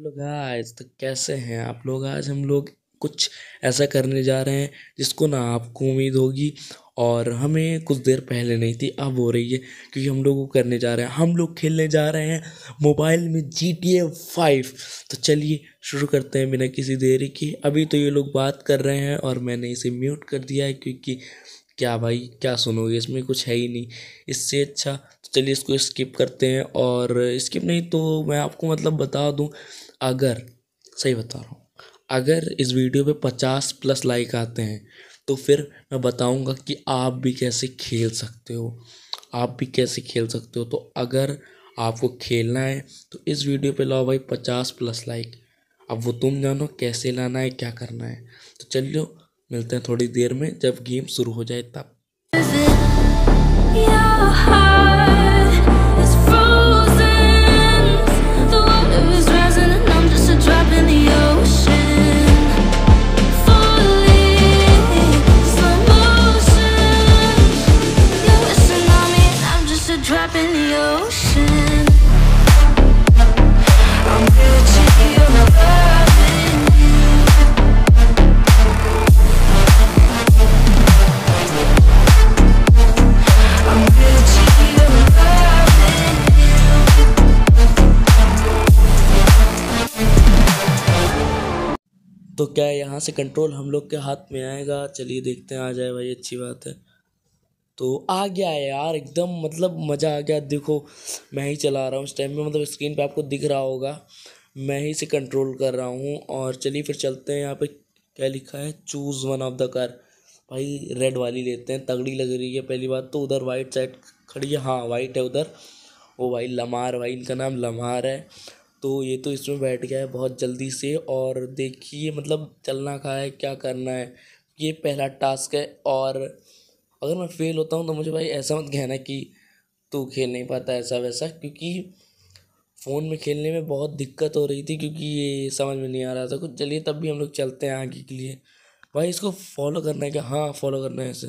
hello guys तो कैसे हैं आप लोग आज हम लोग कुछ ऐसा करने जा रहे हैं जिसको ना आपको उम्मीद होगी और हमें कुछ देर पहले नहीं थी अब हो रही है क्योंकि हम लोग वो करने जा रहे हैं हम लोग खेलने जा रहे हैं मोबाइल में जी टी ए फाइव तो चलिए शुरू करते हैं बिना किसी देरी के अभी तो ये लोग बात कर रहे हैं और मैंने इसे म्यूट कर दिया है क्योंकि क्या भाई क्या सुनोगे इसमें कुछ है ही नहीं इससे अच्छा तो चलिए इसको स्किप करते हैं और स्किप नहीं तो मैं आपको मतलब बता दूं अगर सही बता रहा हूँ अगर इस वीडियो पे पचास प्लस लाइक आते हैं तो फिर मैं बताऊँगा कि आप भी कैसे खेल सकते हो आप भी कैसे खेल सकते हो तो अगर आपको खेलना है तो इस वीडियो पे लाओ भाई पचास प्लस लाइक अब वो तुम जानो कैसे लाना है क्या करना है तो चलियो मिलते हैं थोड़ी देर में जब गेम शुरू हो जाए तब तो क्या यहाँ से कंट्रोल हम लोग के हाथ में आएगा चलिए देखते हैं आ जाए भाई अच्छी बात है तो आ गया है यार एकदम मतलब मज़ा आ गया देखो मैं ही चला रहा हूँ इस टाइम में मतलब स्क्रीन पे आपको दिख रहा होगा मैं ही इसे कंट्रोल कर रहा हूँ और चलिए फिर चलते हैं यहाँ पे क्या लिखा है choose one of the car भाई रेड वाली लेते हैं तगड़ी लग रही है पहली बात तो उधर वाइट साइड खड़ी है हाँ वाइट है उधर ओ भाई लमार भाई इनका नाम लमार है तो ये तो इसमें बैठ गया है बहुत जल्दी से और देखिए मतलब चलना कहा है क्या करना है ये पहला टास्क है और अगर मैं फेल होता हूँ तो मुझे भाई ऐसा मत कहना कि तू खेल नहीं पाता ऐसा वैसा क्योंकि फ़ोन में खेलने में बहुत दिक्कत हो रही थी क्योंकि ये समझ में नहीं आ रहा था कुछ चलिए तब भी हम लोग चलते हैं आगे के लिए भाई इसको फॉलो करना है क्या हाँ फॉलो करना है ऐसे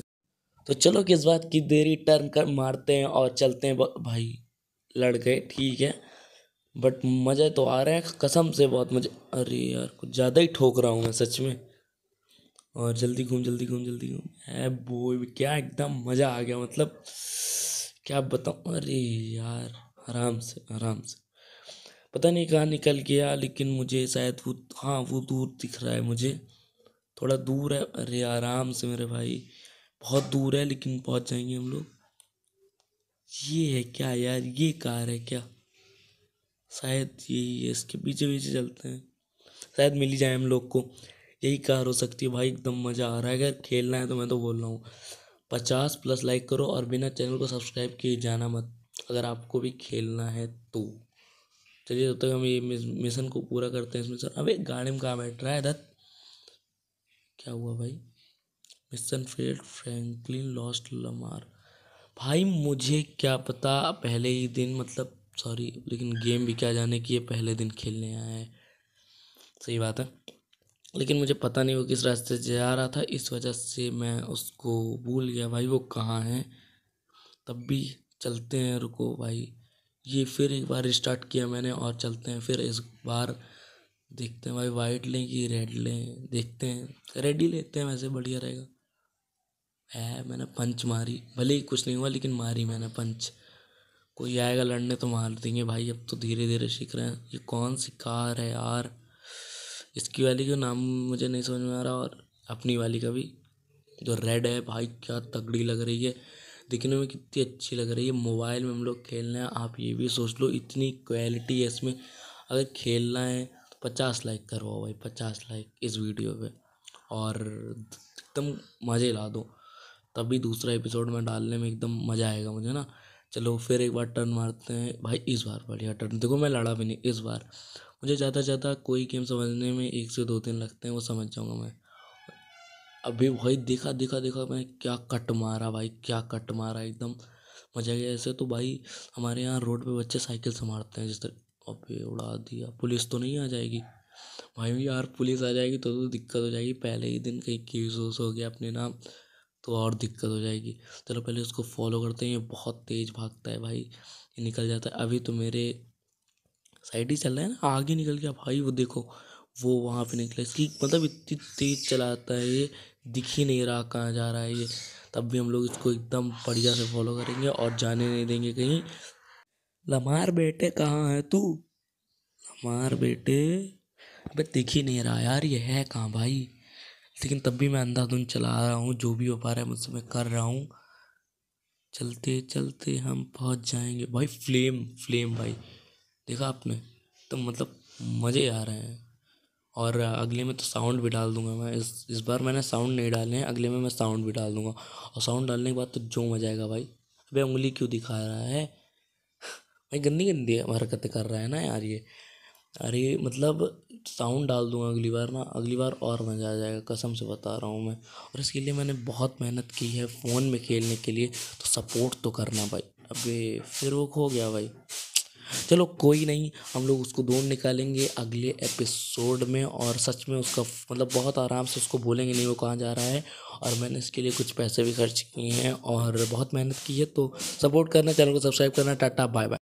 तो चलो किस बात की देरी टर्न कर मारते हैं और चलते हैं भाई लड़ गए ठीक है बट मज़े तो आ रहे हैं कसम से बहुत मज़े अरे यार कुछ ज़्यादा ही ठोक रहा हूँ मैं सच में और जल्दी घूम जल्दी घूम जल्दी घूम ए बॉय क्या एकदम मज़ा आ गया मतलब क्या बताऊँ अरे यार आराम से आराम से पता नहीं कहाँ निकल गया लेकिन मुझे शायद वो हाँ वो दूर दिख रहा है मुझे थोड़ा दूर है अरे आराम से मेरे भाई बहुत दूर है लेकिन पहुँच जाएंगे हम लोग ये है क्या यार ये कार है क्या शायद यही है इसके पीछे पीछे चलते हैं शायद मिल ही जाए हम लोग को यही कार हो तो सकती है भाई एकदम मज़ा आ रहा है अगर खेलना है तो मैं तो बोल रहा हूँ पचास प्लस लाइक करो और बिना चैनल को सब्सक्राइब किए जाना मत अगर आपको भी खेलना है तो चलिए जब तक हम ये मिशन को पूरा करते हैं इस मिशन अबे गाड़ी में कहाँ बैठ रहा है दत्त क्या हुआ भाई mission failed Franklin lost Lamar भाई मुझे क्या पता पहले ही दिन मतलब सॉरी लेकिन गेम भी क्या जाने कि ये पहले दिन खेलने आया है सही बात है लेकिन मुझे पता नहीं वो किस रास्ते से जा रहा था इस वजह से मैं उसको भूल गया भाई वो कहाँ है तब भी चलते हैं रुको भाई ये फिर एक बार स्टार्ट किया मैंने और चलते हैं फिर इस बार देखते हैं भाई वाइट लें कि रेड लें देखते हैं रेड ही लेते हैं वैसे बढ़िया रहेगा है मैंने पंच मारी भले ही कुछ नहीं हुआ लेकिन मारी मैंने पंच कोई आएगा लड़ने तो मार देंगे भाई अब तो धीरे धीरे सीख रहे हैं ये कौन सी कार है यार इसकी वाली का नाम मुझे नहीं समझ में आ रहा और अपनी वाली का भी जो रेड है भाई क्या तगड़ी लग रही है दिखने में कितनी अच्छी लग रही है मोबाइल में हम लोग रहे हैं आप ये भी सोच लो इतनी क्वालिटी है इसमें अगर खेलना है तो पचास लाइक करवाओ भाई पचास लाइक इस वीडियो पे और एकदम मज़े ला दो तभी दूसरा एपिसोड में डालने में एकदम मज़ा आएगा मुझे ना चलो फिर एक बार टर्न मारते हैं भाई इस बार बढ़िया टर्न देखो मैं लड़ा भी नहीं इस बार मुझे ज़्यादा से ज़्यादा कोई गेम समझने में एक से दो दिन लगते हैं वो समझ जाऊँगा मैं अभी भाई देखा देखा देखा मैं क्या कट मारा भाई क्या कट मारा एकदम मजा गया ऐसे तो भाई हमारे यहाँ रोड पे बच्चे साइकिल से मारते हैं जिस तरह अभी उड़ा दिया पुलिस तो नहीं आ जाएगी भाई यार पुलिस आ जाएगी तो, तो दिक्कत हो जाएगी पहले ही दिन कहीं केस वूस हो गया अपने नाम तो और दिक्कत हो जाएगी चलो पहले उसको फॉलो करते हैं ये बहुत तेज़ भागता है भाई ये निकल जाता है अभी तो मेरे साइड ही चल रहा है ना आगे निकल गया भाई वो देखो वो वहाँ पे निकला इसकी मतलब इतनी तेज़ चलाता है ये दिख ही नहीं रहा कहाँ जा रहा है ये तब भी हम लोग इसको एकदम बढ़िया से फॉलो करेंगे और जाने नहीं देंगे कहीं लमार बेटे कहाँ है तू लमार बेटे अबे दिख ही नहीं रहा यार ये है कहाँ भाई लेकिन तब भी मैं अंधाधुन चला रहा हूँ जो भी हो पा रहा है मुझसे मैं कर रहा हूँ चलते चलते हम पहुँच जाएंगे भाई फ्लेम फ्लेम भाई देखा आपने तो मतलब मज़े आ रहे हैं और अगले में तो साउंड भी डाल दूंगा मैं इस इस बार मैंने साउंड नहीं डाले हैं अगले में मैं साउंड भी डाल दूंगा और साउंड डालने के बाद तो जो मजा आएगा भाई अबे उंगली क्यों दिखा रहा है भाई गंदी गंदी हरकतें कर रहा है ना यार ये अरे मतलब साउंड डाल दूंगा अगली बार ना अगली बार और मज़ा आ जाएगा कसम से बता रहा हूँ मैं और इसके लिए मैंने बहुत मेहनत की है फ़ोन में खेलने के लिए तो सपोर्ट तो करना भाई अबे फिर वो खो गया भाई चलो कोई नहीं हम लोग उसको ढूंढ निकालेंगे अगले एपिसोड में और सच में उसका मतलब बहुत आराम से उसको बोलेंगे नहीं वो कहाँ जा रहा है और मैंने इसके लिए कुछ पैसे भी खर्च किए हैं और बहुत मेहनत की है तो सपोर्ट करना चैनल को सब्सक्राइब करना टाटा बाय बाय